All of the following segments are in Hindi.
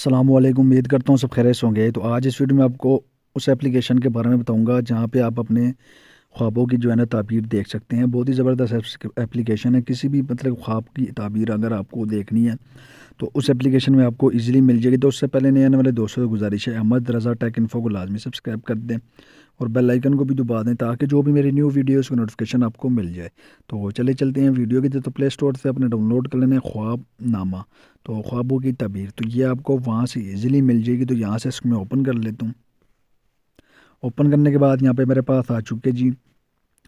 अस्सलाम वालेकुम उम्मीद करता हूँ सब खैर होंगे तो आज इस वीडियो में आपको उस एप्लीकेशन के बारे में बताऊंगा जहाँ पे आप अपने ख्वाबों की जो है ना तबीर देख सकते हैं बहुत ही ज़बरदस्त एप्लीकेशन है किसी भी मतलब ख्वाब की तबीर अगर आपको देखनी है तो उस एप्लीकेशन में आपको ईजिली मिल जाएगी तो उससे पहले नए आने वाले दोस्तों से गुजारिश है अहमद रजा टेक इन्फो को लाजमी सब्सक्राइब कर दें और बेल आइकन को भी दबा दें ताकि जो भी मेरी न्यू वीडियो उसकी नोटिफिकेशन आपको मिल जाए तो चले चलते हैं वीडियो की तो प्ले स्टोर से अपने डाउनलोड कर लेना है ख्वाब नामा तो ख्वाबों की तबीर तो ये आपको वहाँ से ईजिली मिल जाएगी तो यहाँ से इसको मैं ओपन कर लेता हूँ ओपन करने के बाद यहाँ पे मेरे पास आ चुके जी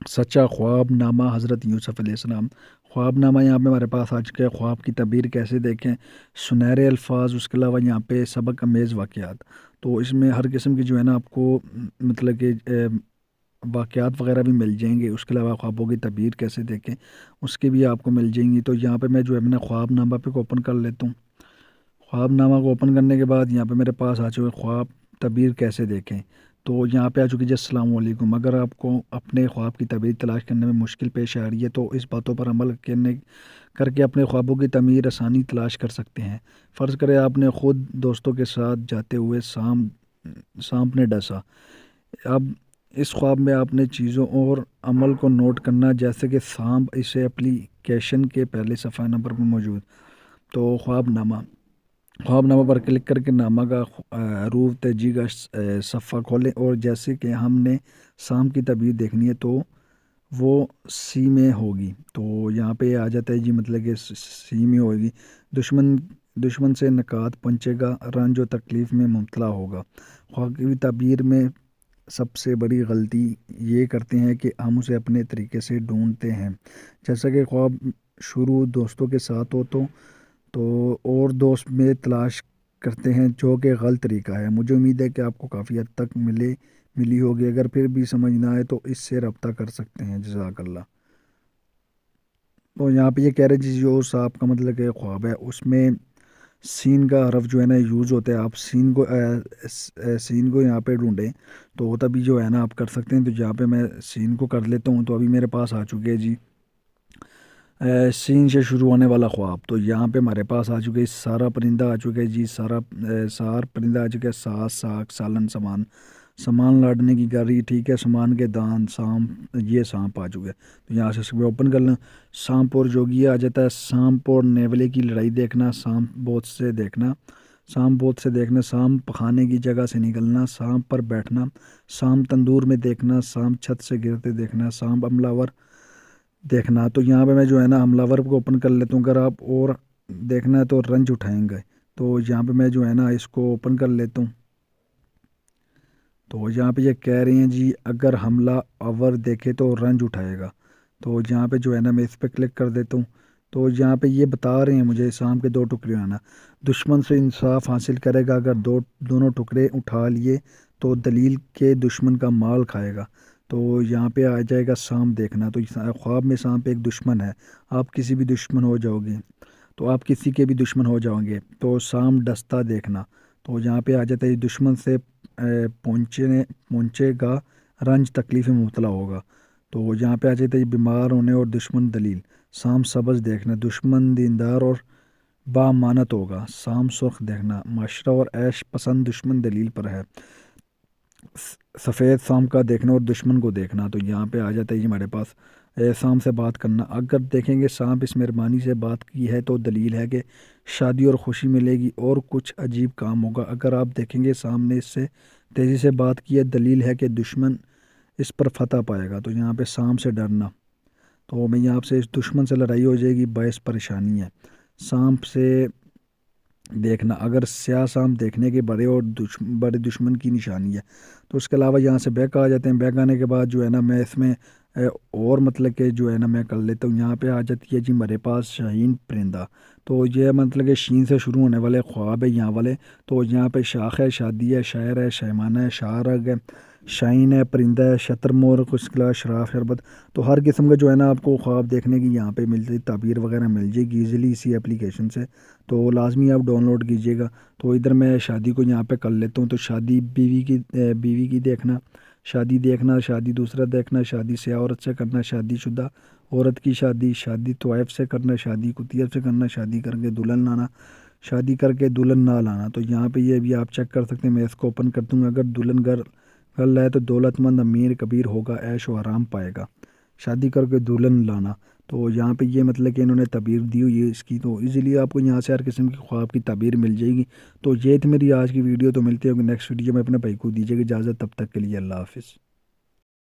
सच्चा ख्वाब नामा हज़रत यूसुफ यूसफ़ाम ख्वाब नामा यहाँ पे हमारे पास आ चुके हैं ख्वाब की तबीर कैसे देखें सुनहरे अल्फाज उसके अलावा यहाँ पे सबक अमेज़ वाक़ात तो इसमें हर किस्म की जो है ना आपको मतलब कि वाक़ात वगैरह भी मिल जाएंगे उसके अलावा ख्वाबों की तबीर कैसे देखें उसके भी आपको मिल जाएंगी तो यहाँ पर मैं जो है मैंने ख्वाब नामा पे ओपन कर लेता हूँ ख्वाब नामा को ओपन करने के बाद यहाँ पर मेरे पास आ चुके ख्वाब तबीर कैसे देखें तो यहाँ पे आ चुकी जी असलकुम अगर आपको अपने ख्वाब की तबीयत तलाश करने में मुश्किल पेश आ रही है तो इस बातों पर अमल करने करके अपने ख्वाबों की तमीर आसानी तलाश कर सकते हैं फ़र्ज़ करें आपने ख़ुद दोस्तों के साथ जाते हुए शाम सांप ने डसा अब इस ख्वाब में आपने चीज़ों और अमल को नोट करना जैसे कि सांप इसे एप्लीकेशन के पहले सफ़ा नंबर पर मौजूद तो ख्वाब नामा ख्वाबनामा हाँ, पर क्लिक करके नामा का रूफ तेजी का सफ़ा खोलें और जैसे कि हमने शाम की तबीयत देखनी है तो वो सी में होगी तो यहाँ पे आ जाता है जी मतलब कि सी में होगी दुश्मन दुश्मन से नकात पहुँचेगा रंज जो तकलीफ़ में मुबतला होगा ख्वाबी तबीर में सबसे बड़ी गलती ये करते हैं कि हम उसे अपने तरीके से ढूंढते हैं जैसा कि ख्वाब शुरू दोस्तों के साथ हो तो तो और दोस्त में तलाश करते हैं जो कि गलत तरीका है मुझे उम्मीद है कि आपको काफ़ी हद तक मिले मिली होगी अगर फिर भी समझ ना आए तो इससे रब्ता कर सकते हैं जजाकल्ला तो यहाँ पे ये कह रहे हैं जो साहब का मतलब कि ख्वाब है उसमें सीन का हरफ जो है ना यूज़ होता है आप सीन को आ, सीन को यहाँ पे ढूंढें तो वो तभी जो है ना आप कर सकते हैं तो यहाँ पे मैं सीन को कर लेता हूँ तो अभी मेरे पास आ चुके हैं जी सीन से शुरू होने वाला ख्वाब तो यहाँ पे हमारे पास आ चुके सारा परिंदा आ चुका है जी सारा सार परिंदा आ चुके हैं सास साग सालन सामान सामान लाडने की गाड़ी ठीक है सामान के दान सांप ये सांप आ चुके हैं तो यहाँ से इसमें ओपन कर लें सांप और जोगी आ जाता है सांप और नेवले की लड़ाई देखना सांप बोत से देखना सांप बोत से देखना सांप पखाने की जगह से निकलना सांप पर बैठना सांप तंदूर में देखना सांप छत से गिरते देखना सांप अमलावर देखना तो यहाँ पे मैं जो है ना हमलावर को ओपन कर लेता हूँ अगर आप और देखना है तो रंज उठाएंगे तो यहाँ पे मैं जो है ना इसको ओपन कर लेता हूँ तो यहाँ पे ये यह कह रहे हैं जी अगर हमला अवर देखे तो रंज उठाएगा तो यहाँ पे जो है ना मैं इस पर क्लिक कर देता हूँ तो यहाँ पे ये बता रहे हैं मुझे शाम के दो टुकड़े आना दुश्मन से इंसाफ हासिल करेगा अगर दो दोनों टुकड़े उठा लिए तो दलील के दुश्मन का माल खाएगा तो यहाँ पे आ जाएगा सांप देखना तो ख्वाब में सांप एक दुश्मन है आप किसी भी दुश्मन हो जाओगे तो आप किसी के भी दुश्मन हो जाओगे तो सांप डस्ता देखना तो यहाँ पे आ जाता है दुश्मन से पहुँचने पहुँचेगा रंज तकलीफ़ में मुबला होगा तो यहाँ पे आ जाता है बीमार होने और दुश्मन दलील सांप सबज देखना दुश्मन दीनदार और बामानत होगा सांप सुर्ख देखना माशरा और ऐश पसंद दुश्मन दलील पर है सफ़ेद शाम का देखना और दुश्मन को देखना तो यहाँ पे आ जाता है ये हमारे पास शाम से बात करना अगर देखेंगे सांप इस मेहरबानी से बात की है तो दलील है कि शादी और खुशी मिलेगी और कुछ अजीब काम होगा अगर आप देखेंगे शाम ने इससे तेज़ी से बात की है दलील है कि दुश्मन इस पर फतह पाएगा तो यहाँ पे शाम से डरना तो मैं यहाँ आपसे इस दुश्मन से लड़ाई हो जाएगी बायस परेशानी है सांप से देखना अगर स्या शाम देखने के बड़े और दुश बड़े दुश्मन की निशानी है तो उसके अलावा यहाँ से बैक आ जाते हैं बैक आने के बाद जो है ना मैं इसमें और मतलब कि जो है ना मैं कर लेता हूँ यहाँ पे आ जाती है जी मेरे पास शाहीन परिंदा तो ये मतलब कि शीन से शुरू होने वाले ख्वाब है यहाँ वाले तो यहाँ पे शाख है शादी है शायर है शैमान है शाहरग है शाइन है परिंदा है शतरमोर कुछ किला शराफ शरबत तो हर किस्म का जो है ना आपको ख्वाब देखने की यहाँ पे मिल जाएगी ताबीर वगैरह मिल जाएगी ईजिली इसी एप्लीकेशन से तो लाजमी आप डाउनलोड कीजिएगा तो इधर मैं शादी को यहाँ पे कर लेता हूँ तो शादी बीवी की बीवी की देखना शादी देखना शादी दूसरा देखना शादी से औरत से करना शादी शुदा औरत की शादी शादी तोयफ़ से करना शादी कुतियब से करना शादी करके दुल्हन लाना शादी करके दुल्हन ना लाना तो यहाँ पे ये भी आप चेक कर सकते हैं मैं इसको ओपन कर दूँगा अगर दुल्हन घर अल्लाह तो दौलतमंद अमीर कबीर होगा ऐश व आराम पाएगा शादी करके दुल्हन लाना तो यहाँ पे ये मतलब कि इन्होंने तबीर दी हुई है इसकी तो इसीलिए आपको यहाँ से हर किस्म की ख्वाब की तबीर मिल जाएगी तो ये थी मेरी आज की वीडियो तो मिलती होगी नेक्स्ट वीडियो में अपने भाई को दीजिएगा इजाज़त तब तक के लिए अल्लाह हाफिज़